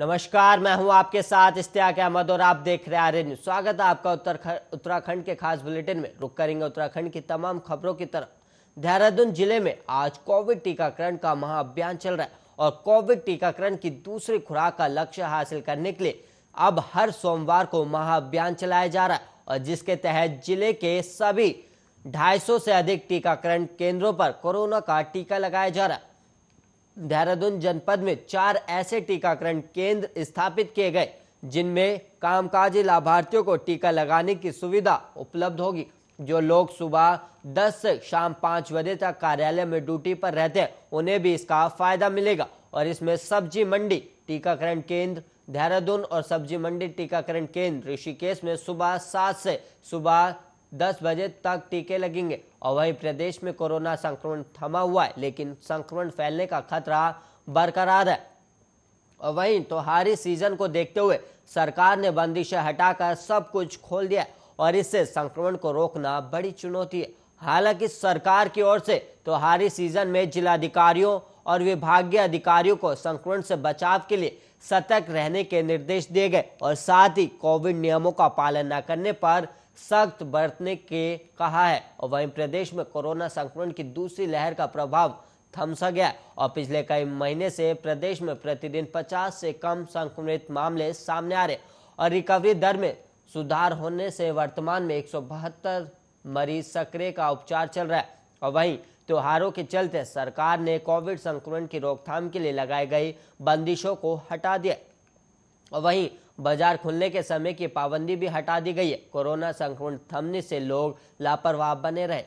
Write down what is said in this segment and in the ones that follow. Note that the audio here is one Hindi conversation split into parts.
नमस्कार मैं हूं आपके साथ इश्तियाक अहमद और आप देख रहे हैं आर्य न्यूज स्वागत है आपका उत्तर उत्तराखंड के खास बुलेटिन में रुक करेंगे उत्तराखंड की तमाम खबरों की तरफ देहरादून जिले में आज कोविड टीकाकरण का महाअभियान चल रहा है और कोविड टीकाकरण की दूसरी खुराक का लक्ष्य हासिल करने के लिए अब हर सोमवार को महाअभियान चलाया जा रहा है और जिसके तहत जिले के सभी ढाई से अधिक टीकाकरण केंद्रों पर कोरोना का टीका लगाया जा रहा है देहरादून जनपद में चार ऐसे टीकाकरण केंद्र स्थापित किए गए जिनमें कामकाजी लाभार्थियों को टीका लगाने की सुविधा उपलब्ध होगी जो लोग सुबह 10 से शाम 5 बजे तक कार्यालय में ड्यूटी पर रहते हैं उन्हें भी इसका फायदा मिलेगा और इसमें सब्जी मंडी टीकाकरण केंद्र देहरादून और सब्जी मंडी टीकाकरण केंद्र ऋषिकेश में सुबह सात से सुबह दस बजे तक टीके लगेंगे और वहीं प्रदेश में कोरोना संक्रमण थमा हुआ है लेकिन संक्रमण फैलने का खतरा बरकरार है और वहीं त्योहारी सीजन को देखते हुए सरकार ने बंदिशें हटाकर सब कुछ खोल दिया और इससे संक्रमण को रोकना बड़ी चुनौती है हालांकि सरकार की ओर से त्योहारी सीजन में जिलाधिकारियों और विभागीय अधिकारियों को संक्रमण से बचाव के लिए सतर्क रहने के निर्देश दिए गए और साथ ही कोविड नियमों का पालन न करने पर सख्त बरतने के कहा है और वहीं प्रदेश में कोरोना संक्रमण की दूसरी लहर का प्रभाव थम सा गया और पिछले कई महीने से प्रदेश में प्रतिदिन 50 से कम संक्रमित मामले सामने आ रहे और रिकवरी दर में सुधार होने से वर्तमान में एक मरीज सक्रिय का उपचार चल रहा है और वहीं त्योहारों के चलते सरकार ने कोविड संक्रमण की रोकथाम के लिए लगाई गई बंदिशों को हटा दिया और वहीं बाजार खुलने के समय की पाबंदी भी हटा दी गई है कोरोना संक्रमण थमने से लोग लापरवाह बने रहे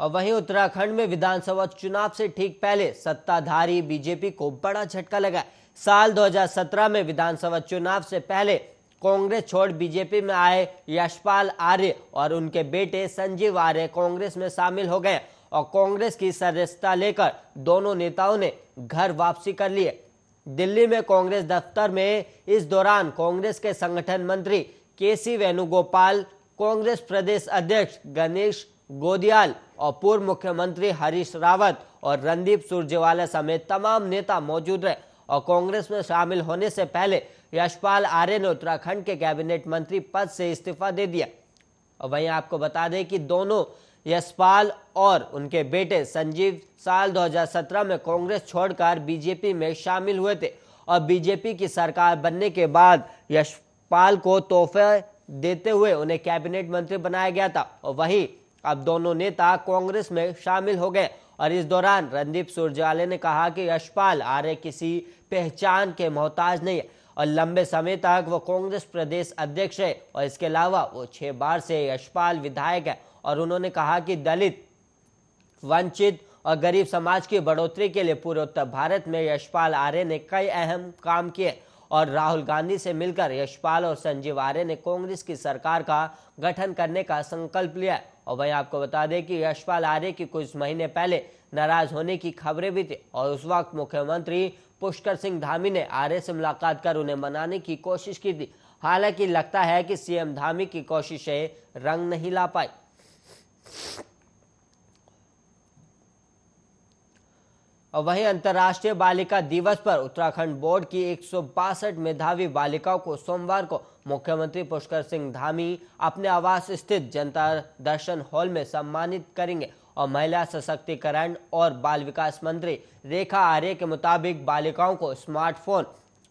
और वहीं उत्तराखंड में विधानसभा चुनाव से ठीक पहले सत्ताधारी बीजेपी को बड़ा झटका लगा साल 2017 में विधानसभा चुनाव से पहले कांग्रेस छोड़ बीजेपी में आए यशपाल आर्य और उनके बेटे संजीव आर्य कांग्रेस में शामिल हो गए और कांग्रेस की सदस्यता लेकर दोनों नेताओं ने घर वापसी कर लिए दिल्ली में कांग्रेस दफ्तर में इस दौरान कांग्रेस के संगठन मंत्री के सी वेणुगोपाल कांग्रेस प्रदेश अध्यक्ष गणेश गोदियाल और पूर्व मुख्यमंत्री हरीश रावत और रणदीप सुरजेवाला समेत तमाम नेता मौजूद रहे और कांग्रेस में शामिल होने से पहले यशपाल आर्य ने उत्तराखंड के कैबिनेट मंत्री पद से इस्तीफा दे दिया और वहीं आपको बता दें कि दोनों यशपाल और उनके बेटे संजीव साल 2017 में कांग्रेस छोड़कर बीजेपी में शामिल हुए थे और बीजेपी की सरकार बनने के बाद यशपाल को तोहफे देते हुए उन्हें कैबिनेट मंत्री बनाया गया था और वहीं अब दोनों नेता कांग्रेस में शामिल हो गए और इस दौरान रणदीप सुरजेवाले ने कहा कि यशपाल आर्य किसी पहचान के मोहताज नहीं है और लंबे समय तक वो कांग्रेस प्रदेश अध्यक्ष है और इसके अलावा वो छह बार से यशपाल विधायक है और उन्होंने कहा कि दलित वंचित और गरीब समाज की बढ़ोतरी के लिए पूर्वोत्तर भारत में यशपाल आर्य ने कई अहम काम किए और राहुल गांधी से मिलकर यशपाल और संजीव आर्य ने कांग्रेस की सरकार का गठन करने का संकल्प लिया और वही आपको बता दें कि यशपाल आर्य की कुछ महीने पहले नाराज होने की खबरें भी थी और उस वक्त मुख्यमंत्री पुष्कर सिंह धामी ने आर्य से मुलाकात कर उन्हें मनाने की कोशिश की थी हालांकि लगता है कि सीएम धामी की कोशिशें रंग नहीं ला पाई और वहीं अंतर्राष्ट्रीय बालिका दिवस पर उत्तराखंड बोर्ड की एक मेधावी बालिकाओं को सोमवार को मुख्यमंत्री पुष्कर सिंह धामी अपने आवास स्थित जनता दर्शन हॉल में सम्मानित करेंगे और महिला सशक्तिकरण और बाल विकास मंत्री रेखा आर्य के मुताबिक बालिकाओं को स्मार्टफोन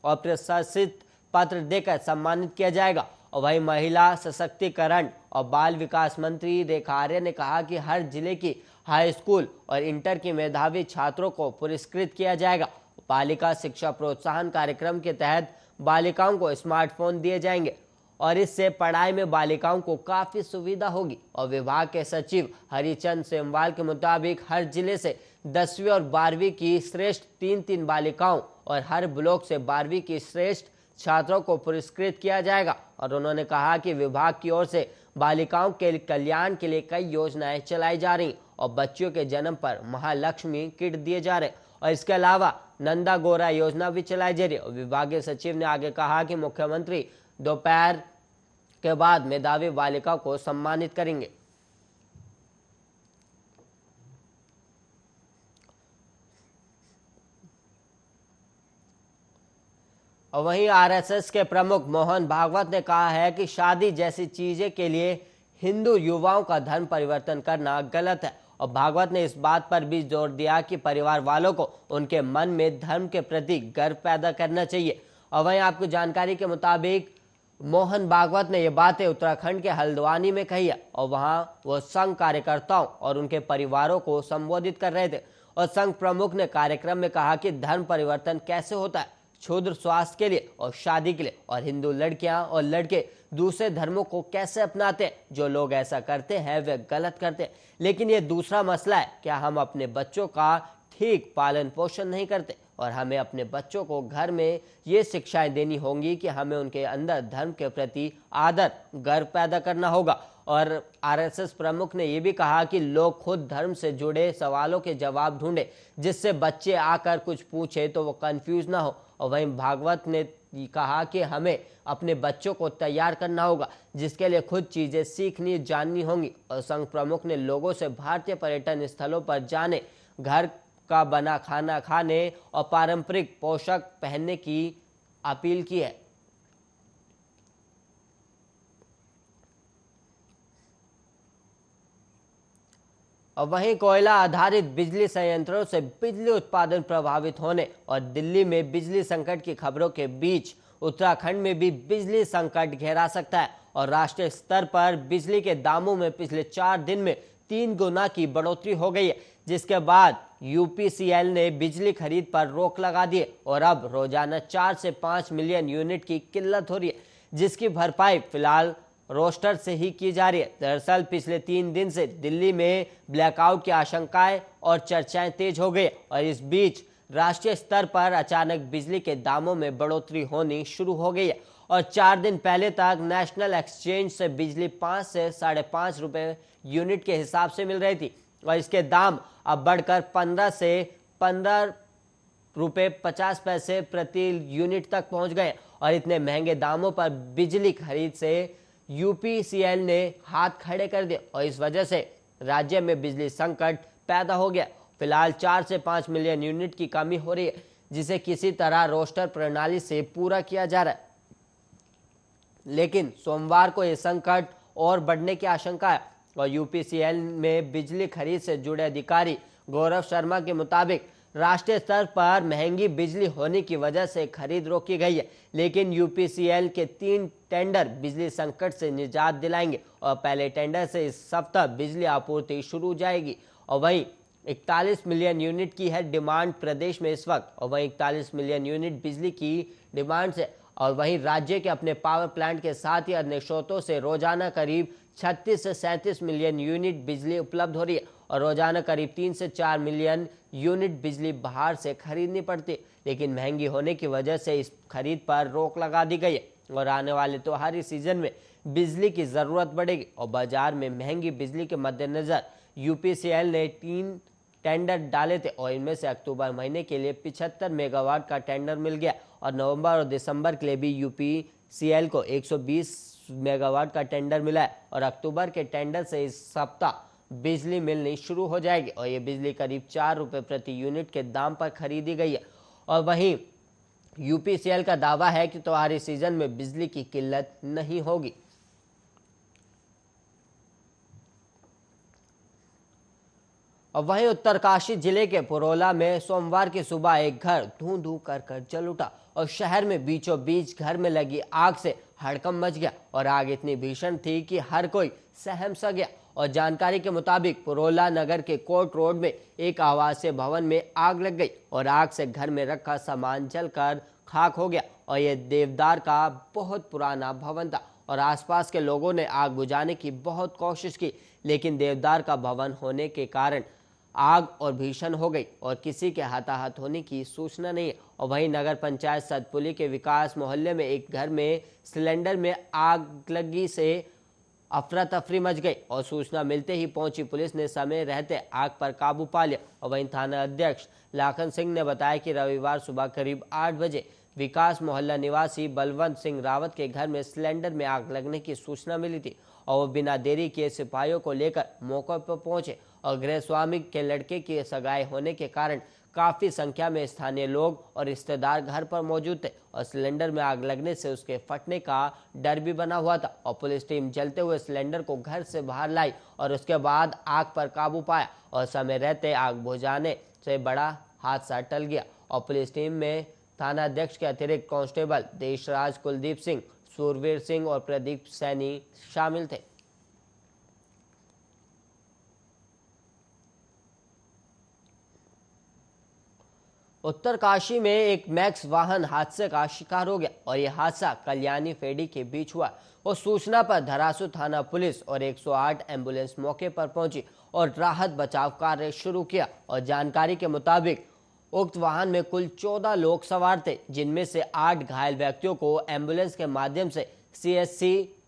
और प्रशासित पत्र देकर सम्मानित किया जाएगा और वही महिला सशक्तिकरण और बाल विकास मंत्री रेखा आर्य ने कहा कि हर जिले की हाई स्कूल और इंटर के मेधावी छात्रों को पुरस्कृत किया जाएगा बालिका शिक्षा प्रोत्साहन कार्यक्रम के तहत बालिकाओं को स्मार्टफोन दिए जाएंगे और इससे पढ़ाई में बालिकाओं को काफी सुविधा होगी और विभाग के सचिव हरिचंद सेमवाल के मुताबिक हर जिले से दसवीं और बारहवीं की श्रेष्ठ तीन तीन बालिकाओं और हर ब्लॉक से बारहवीं की श्रेष्ठ छात्रों को पुरस्कृत किया जाएगा और उन्होंने कहा कि विभाग की ओर से बालिकाओं के कल्याण के लिए कई योजनाएं चलाई जा रही और बच्चियों के जन्म पर महालक्ष्मी किट दिए जा रहे और इसके अलावा नंदा गोरा योजना भी चलाई जा रही और विभागीय सचिव ने आगे कहा कि मुख्यमंत्री दोपहर के बाद मेधावी बालिकाओं को सम्मानित करेंगे और वहीं आरएसएस के प्रमुख मोहन भागवत ने कहा है कि शादी जैसी चीजें के लिए हिंदू युवाओं का धर्म परिवर्तन करना गलत है और भागवत ने इस बात पर भी जोर दिया कि परिवार वालों को उनके मन में धर्म के प्रति गर्व पैदा करना चाहिए और वहीं आपको जानकारी के मुताबिक मोहन भागवत ने ये बातें उत्तराखंड के हल्द्वानी में कही है और वहाँ वो संघ कार्यकर्ताओं और उनके परिवारों को संबोधित कर रहे थे और संघ प्रमुख ने कार्यक्रम में कहा कि धर्म परिवर्तन कैसे होता है क्षुद्र स्वास्थ्य के लिए और शादी के लिए और हिंदू लड़कियां और लड़के दूसरे धर्मों को कैसे अपनाते हैं जो लोग ऐसा करते हैं वे गलत करते हैं लेकिन ये दूसरा मसला है क्या हम अपने बच्चों का ठीक पालन पोषण नहीं करते और हमें अपने बच्चों को घर में ये शिक्षाएं देनी होंगी कि हमें उनके अंदर धर्म के प्रति आदर गर्व पैदा करना होगा और आरएसएस प्रमुख ने ये भी कहा कि लोग खुद धर्म से जुड़े सवालों के जवाब ढूंढे जिससे बच्चे आकर कुछ पूछे तो वो कंफ्यूज ना हो और वहीं भागवत ने कहा कि हमें अपने बच्चों को तैयार करना होगा जिसके लिए खुद चीज़ें सीखनी जाननी होंगी और संघ प्रमुख ने लोगों से भारतीय पर्यटन स्थलों पर जाने घर का बना खाना खाने और पारंपरिक पोशाक पहनने की अपील की है और वहीं कोयला आधारित बिजली संयंत्रों से बिजली उत्पादन प्रभावित होने और दिल्ली में बिजली संकट की खबरों के बीच उत्तराखंड में भी बिजली संकट घेरा सकता है और राष्ट्रीय स्तर पर बिजली के दामों में पिछले चार दिन में तीन गुना की बढ़ोतरी हो गई है जिसके बाद यूपीसीएल ने बिजली खरीद पर रोक लगा दी और अब रोजाना चार से पाँच मिलियन यूनिट की किल्लत हो रही है जिसकी भरपाई फिलहाल रोस्टर से ही की जा रही है दरअसल पिछले तीन दिन से दिल्ली में ब्लैकआउट की आशंकाएं और चर्चाएं तेज हो गई और इस बीच राष्ट्रीय स्तर पर अचानक बिजली के दामों में बढ़ोतरी होनी शुरू हो गई है और चार दिन पहले तक नेशनल एक्सचेंज से बिजली पाँच से साढ़े पाँच रुपये यूनिट के हिसाब से मिल रही थी और इसके दाम अब बढ़कर पंद्रह से पंद्रह रुपये पचास पैसे प्रति यूनिट तक पहुंच गए और इतने महंगे दामों पर बिजली खरीद से यूपीसीएल ने हाथ खड़े कर दिए और इस वजह से राज्य में बिजली संकट पैदा हो गया फिलहाल चार से पाँच मिलियन यूनिट की कमी हो रही है जिसे किसी तरह रोस्टर प्रणाली से पूरा किया जा रहा है लेकिन सोमवार को यह संकट और बढ़ने की आशंका है और यूपीसीएल में बिजली खरीद से जुड़े अधिकारी गौरव शर्मा के मुताबिक राष्ट्रीय स्तर पर महंगी बिजली होने की वजह से खरीद रोकी गई है लेकिन यूपीसीएल के तीन टेंडर बिजली संकट से निजात दिलाएंगे और पहले टेंडर से इस सप्ताह बिजली आपूर्ति शुरू हो जाएगी और वहीं इकतालीस मिलियन यूनिट की है डिमांड प्रदेश में इस वक्त और वहीं इकतालीस मिलियन यूनिट बिजली की डिमांड से और वहीं राज्य के अपने पावर प्लांट के साथ ही अन्य स्रोतों से रोजाना करीब 36 से 37 मिलियन यूनिट बिजली उपलब्ध हो रही है और रोजाना करीब तीन से चार मिलियन यूनिट बिजली बाहर से खरीदनी पड़ती लेकिन महंगी होने की वजह से इस खरीद पर रोक लगा दी गई है और आने वाले त्योहारी सीजन में बिजली की ज़रूरत बढ़ेगी और बाजार में महंगी बिजली के मद्देनज़र यूपीसीएल ने तीन टेंडर डाले थे और इनमें से अक्टूबर महीने के लिए 75 मेगावाट का टेंडर मिल गया और नवंबर और दिसंबर के लिए भी यूपीसीएल को 120 मेगावाट का टेंडर मिला है और अक्टूबर के टेंडर से इस सप्ताह बिजली मिलनी शुरू हो जाएगी और ये बिजली करीब चार रुपये प्रति यूनिट के दाम पर खरीदी गई है और वहीं यूपीसीएल का दावा है कि त्योहारी सीजन में बिजली की किल्लत नहीं होगी और वहीं उत्तरकाशी जिले के पुरोला में सोमवार की सुबह एक घर धू धू कर कर जल उठा और शहर में बीचों बीच घर में लगी आग से हड़कम मच गया और आग इतनी भीषण थी कि हर कोई सहम सा गया और जानकारी के मुताबिक पुरोला नगर के कोर्ट रोड में एक आवासीय भवन में आग लग गई और आग से घर में रखा सामान जलकर खाक हो गया और यह देवदार का बहुत पुराना भवन था और आसपास के लोगों ने आग बुझाने की बहुत कोशिश की लेकिन देवदार का भवन होने के कारण आग और भीषण हो गई और किसी के हताहत होने की सूचना नहीं है और वहीं नगर पंचायत सतपुली के विकास मोहल्ले में एक घर में सिलेंडर में आग लगी से अफरा तफरी मच गई और सूचना मिलते ही पहुंची पुलिस ने समय रहते आग पर काबू पा लिया और वहीं थाना अध्यक्ष लाखन सिंह ने बताया कि रविवार सुबह करीब आठ बजे विकास मोहल्ला निवासी बलवंत सिंह रावत के घर में सिलेंडर में आग लगने की सूचना मिली थी और वो बिना देरी के सिपाहियों को लेकर मौके पर पहुंचे और गृहस्वामी के लड़के की सगाई होने के कारण काफ़ी संख्या में स्थानीय लोग और रिश्तेदार घर पर मौजूद थे और सिलेंडर में आग लगने से उसके फटने का डर भी बना हुआ था और पुलिस टीम जलते हुए सिलेंडर को घर से बाहर लाई और उसके बाद आग पर काबू पाया और समय रहते आग बुझाने से बड़ा हादसा टल गया और पुलिस टीम में थाना अध्यक्ष के अतिरिक्त कांस्टेबल देशराज कुलदीप सिंह सुरवीर सिंह और प्रदीप सैनी शामिल थे उत्तरकाशी में एक मैक्स वाहन हादसे का शिकार हो गया और यह हादसा कल्याणी फेडी के बीच हुआ और सूचना पर धरासू थाना पुलिस और 108 एम्बुलेंस मौके पर पहुंची और राहत बचाव कार्य शुरू किया और जानकारी के मुताबिक उक्त वाहन में कुल 14 लोग सवार थे जिनमें से आठ घायल व्यक्तियों को एम्बुलेंस के माध्यम से सी एस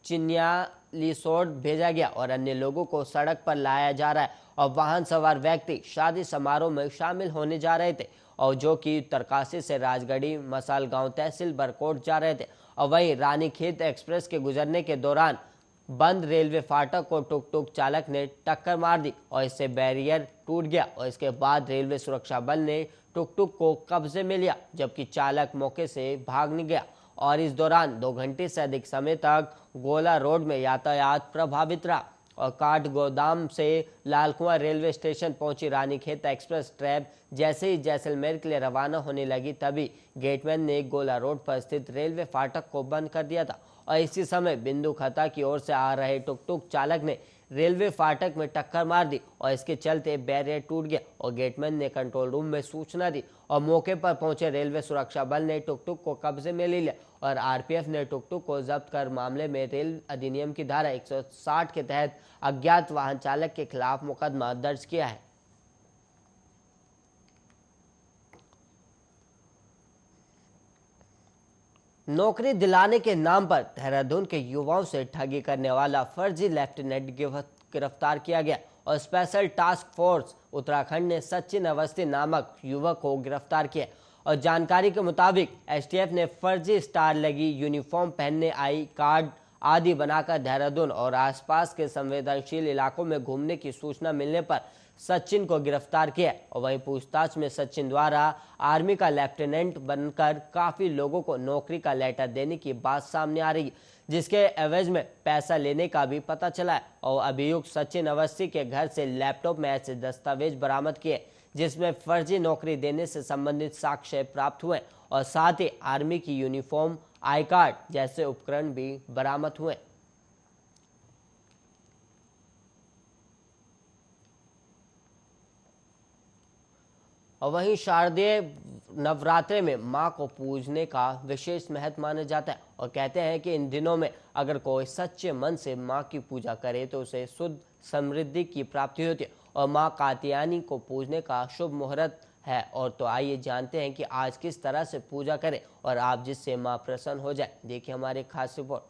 चिन्या लिसोड भेजा गया और अन्य लोगों को सड़क पर लाया जा रहा है और वाहन सवार व्यक्ति शादी समारोह में शामिल होने जा रहे थे और जो कि तरकाशी से राजगढ़ी मसाल गांव तहसील बरकोट जा रहे थे और वहीं रानीखेत एक्सप्रेस के गुजरने के दौरान बंद रेलवे फाटक को टुक टुक चालक ने टक्कर मार दी और इससे बैरियर टूट गया और इसके बाद रेलवे सुरक्षा बल ने टुक टुक को कब्जे में लिया जबकि चालक मौके से नहीं गया और इस दौरान दो घंटे से अधिक समय तक गोला रोड में यातायात प्रभावित रहा और काट गोदाम से लाल रेलवे स्टेशन पहुंची रानीखेत एक्सप्रेस ट्रैप जैसे ही जैसलमेर के लिए रवाना होने लगी तभी गेटमैन ने गोला रोड पर स्थित रेलवे फाटक को बंद कर दिया था और इसी समय बिंदु खता की ओर से आ रहे टुक टुक चालक ने रेलवे फाटक में टक्कर मार दी और इसके चलते बैरियर टूट गया और गेटमैन ने कंट्रोल रूम में सूचना दी और मौके पर पहुंचे रेलवे सुरक्षा बल ने टुक टुक को कब्जे में ले लिया और आरपीएफ ने टुक टुक को जब्त कर मामले में रेल अधिनियम की धारा 160 के तहत अज्ञात वाहन चालक के खिलाफ मुकदमा दर्ज किया है नौकरी दिलाने के नाम पर देहरादून के युवाओं से ठगी करने वाला फर्जी लेफ्टिनेंट गिरफ्तार किया गया और स्पेशल टास्क फोर्स उत्तराखंड ने सचिन अवस्थी नामक युवक को गिरफ्तार किया और जानकारी के मुताबिक एसटीएफ ने फर्जी स्टार लगी यूनिफॉर्म पहनने आई कार्ड आदि बनाकर देहरादून और आसपास के संवेदनशील इलाकों में घूमने की सूचना मिलने पर सचिन को गिरफ्तार किया और वहीं पूछताछ में सचिन द्वारा आर्मी का लेफ्टिनेंट बनकर काफी लोगों को नौकरी का लेटर देने की बात सामने आ रही जिसके एवज में पैसा लेने का भी पता चला है और अभियुक्त सचिन अवस्थी के घर से लैपटॉप में ऐसे दस्तावेज बरामद किए जिसमें फर्जी नौकरी देने से संबंधित साक्ष्य प्राप्त हुए और साथ ही आर्मी की यूनिफॉर्म आई कार्ड जैसे उपकरण भी बरामद हुए और वहीं शारदीय नवरात्रे में माँ को पूजने का विशेष महत्व माना जाता है और कहते हैं कि इन दिनों में अगर कोई सच्चे मन से माँ की पूजा करे तो उसे शुद्ध समृद्धि की प्राप्ति होती है और माँ कात्यानी को पूजने का शुभ मुहूर्त है और तो आइए जानते हैं कि आज किस तरह से पूजा करें और आप जिससे माँ प्रसन्न हो जाए देखिए हमारे खास रिपोर्ट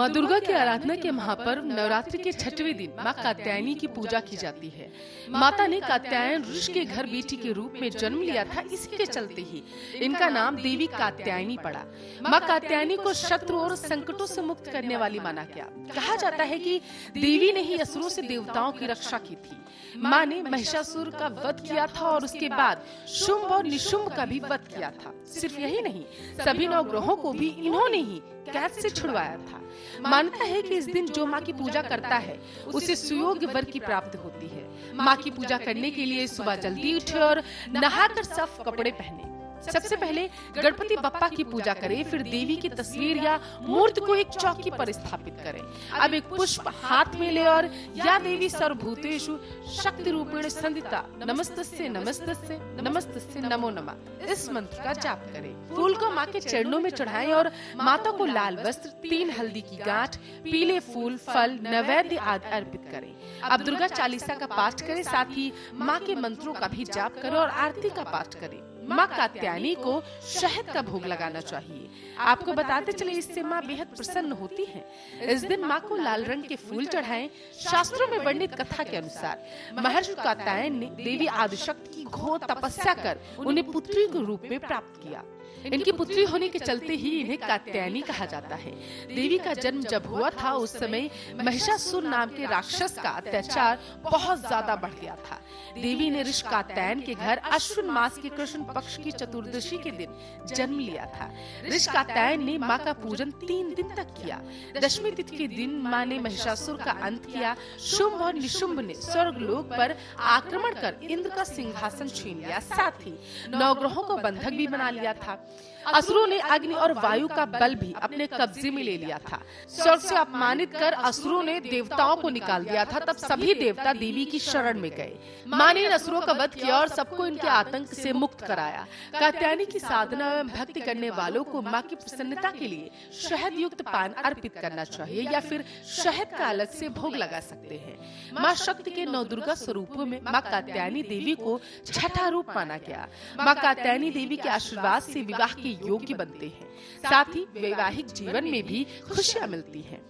माँ दुर्गा की आराधना के महापर्व नवरात्रि के छठवें दिन माँ कात्यायनी की पूजा की जाती है माता ने कात्यायन ऋषि के घर बेटी के रूप में जन्म लिया था इसी के चलते ही इनका नाम देवी कात्यायनी पड़ा माँ कात्यायनी को शत्रु और संकटों से मुक्त करने वाली माना गया कहा जाता है कि देवी ने ही असुरों से देवताओं की रक्षा की थी माँ ने महिषासुर का वध किया था और उसके बाद शुंभ और निशुंभ का भी वध किया था सिर्फ यही नहीं सभी नौ ग्रहों को भी इन्होंने ही कैद से छुड़वाया था मान्यता है कि इस दिन जो माँ की पूजा करता है उसे सुयोग्य वर्ग की प्राप्ति होती है माँ की पूजा करने के लिए सुबह जल्दी उठे और नहाकर साफ कपड़े पहने सबसे पहले गणपति बप्पा की पूजा करें फिर देवी की तस्वीर या मूर्त को एक चौकी पर स्थापित करें अब एक पुष्प हाथ में ले और या देवी सर्वभूतेषु शक्ति रूपेण संदिता नमस्त से नमस्त से नमस्त से नमो नमा इस मंत्र का जाप करें फूल को माँ के चरणों में चढ़ाएं और माता को लाल वस्त्र तीन हल्दी की गांठ पीले फूल फल नैवेद्य आदि अर्पित करें अब दुर्गा चालीसा का पाठ करें साथ ही माँ के मंत्रों का भी जाप करें और आरती का पाठ करें मक्का त्यानी को शहद का भोग लगाना चाहिए आपको बताते चले इससे माँ बेहद प्रसन्न होती है इस दिन माँ को लाल रंग के फूल चढ़ाए शास्त्रों में वर्णित कथा के अनुसार महर्षि कात्यायन ने देवी आदिशक्ति की घोर तपस्या कर उन्हें पुत्री के रूप में प्राप्त किया इनकी पुत्री होने के चलते ही इन्हें कात्यायनी कहा जाता है देवी का जन्म जब हुआ था उस समय महिषासुर नाम के राक्षस का अत्याचार बहुत ज्यादा बढ़ गया था देवी ने ऋष कात्यायन के घर अश्विन मास के कृष्ण पक्ष की चतुर्दशी के दिन जन्म लिया था कात्यायन ने माँ का पूजन तीन दिन तक किया दशमी तिथि के दिन माँ ने महिषासुर का अंत किया शुंभ और निशुंभ ने स्वर्ग लोक पर आक्रमण कर इंद्र का सिंहासन छीन लिया साथ ही नौ ग्रहों को बंधक भी बना लिया था असुरों ने अग्नि और वायु का बल भी अपने कब्जे में ले लिया था स्वर्ग से अपमानित कर असुरों ने देवताओं को निकाल दिया था तब सभी देवता देवी की शरण में गए माँ ने असुरों का वध किया और सबको इनके आतंक से मुक्त कराया कात्यायनी की साधना एवं भक्ति करने वालों को माँ की प्रसन्नता के लिए शहद युक्त पान अर्पित करना चाहिए या फिर शहद का अलग से भोग लगा सकते हैं माँ शक्ति के नव दुर्गा स्वरूपों में माँ कात्यायनी देवी को छठा रूप माना गया माँ कात्यायनी देवी के आशीर्वाद से विवाह के योग्य बनते हैं साथ ही वैवाहिक जीवन में भी खुशियाँ मिलती है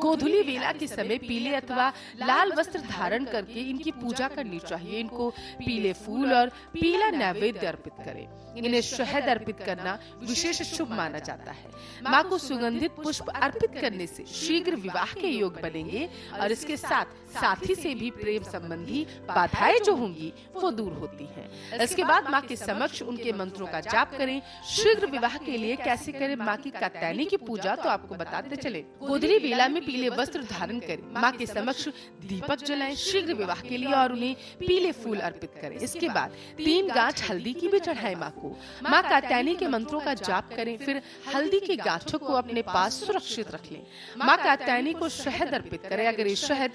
गोधुली वेला के समय पीले अथवा लाल वस्त्र धारण करके इनकी पूजा करनी चाहिए इनको पीले फूल और पीला नैवेद्य अर्पित करें इन्हें शहद अर्पित करना विशेष शुभ माना जाता है माँ को सुगंधित पुष्प अर्पित करने से शीघ्र विवाह के योग बनेंगे और इसके साथ साथी से भी प्रेम संबंधी बाधाएं जो होंगी वो दूर होती हैं। इसके बाद माँ के समक्ष उनके मंत्रों का जाप करें शीघ्र विवाह के लिए कैसे करें माँ की कात्यायनी की पूजा तो, तो आपको बताते चले गोदरी बेला में पीले वस्त्र धारण करें माँ के समक्ष दीपक जलाए शीघ्र विवाह के लिए और उन्हें पीले फूल अर्पित करें इसके बाद तीन गांठ हल्दी की भी चढ़ाए माँ को माँ कात्यायनी के मंत्रों का जाप करें फिर हल्दी के गांठों को अपने पास सुरक्षित रख लें माँ कात्यायनी को शहद अर्पित करें अगर ये शहद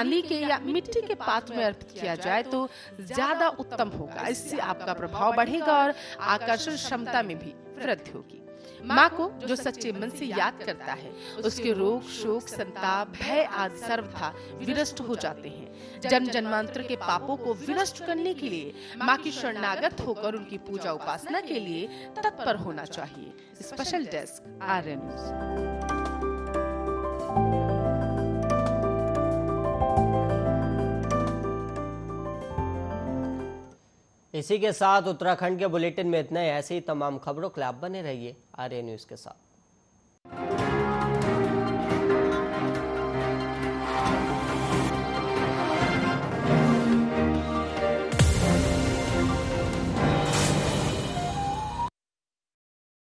चांदी के या मिट्टी के पात्र में अर्पित किया जाए तो ज्यादा उत्तम होगा इससे आपका प्रभाव बढ़ेगा और आकर्षण क्षमता में भी वृद्धि होगी माँ को जो सच्चे मन से याद करता है उसके रोग शोक संताप भय आदि सर्वथा विनष्ट हो जाते हैं जन्म जन्मांतर के पापों को विनष्ट करने के लिए माँ की शरणागत होकर उनकी पूजा उपासना के लिए तत्पर होना चाहिए स्पेशल डेस्क आर न्यूज इसी के साथ उत्तराखंड के बुलेटिन में इतना ऐसे ही तमाम खबरों के लिए आप बने रहिए आर्य न्यूज़ के साथ